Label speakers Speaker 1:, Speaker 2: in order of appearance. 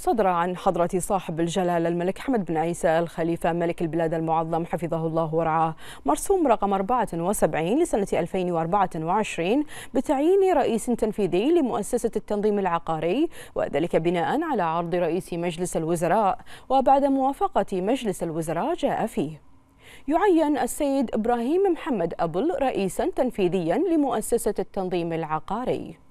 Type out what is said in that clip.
Speaker 1: صدر عن حضرة صاحب الجلالة الملك حمد بن عيسى الخليفة ملك البلاد المعظم حفظه الله ورعاه مرسوم رقم 74 لسنة 2024 بتعيين رئيس تنفيذي لمؤسسة التنظيم العقاري وذلك بناء على عرض رئيس مجلس الوزراء وبعد موافقة مجلس الوزراء جاء فيه يعين السيد إبراهيم محمد أبل رئيسا تنفيذيا لمؤسسة التنظيم العقاري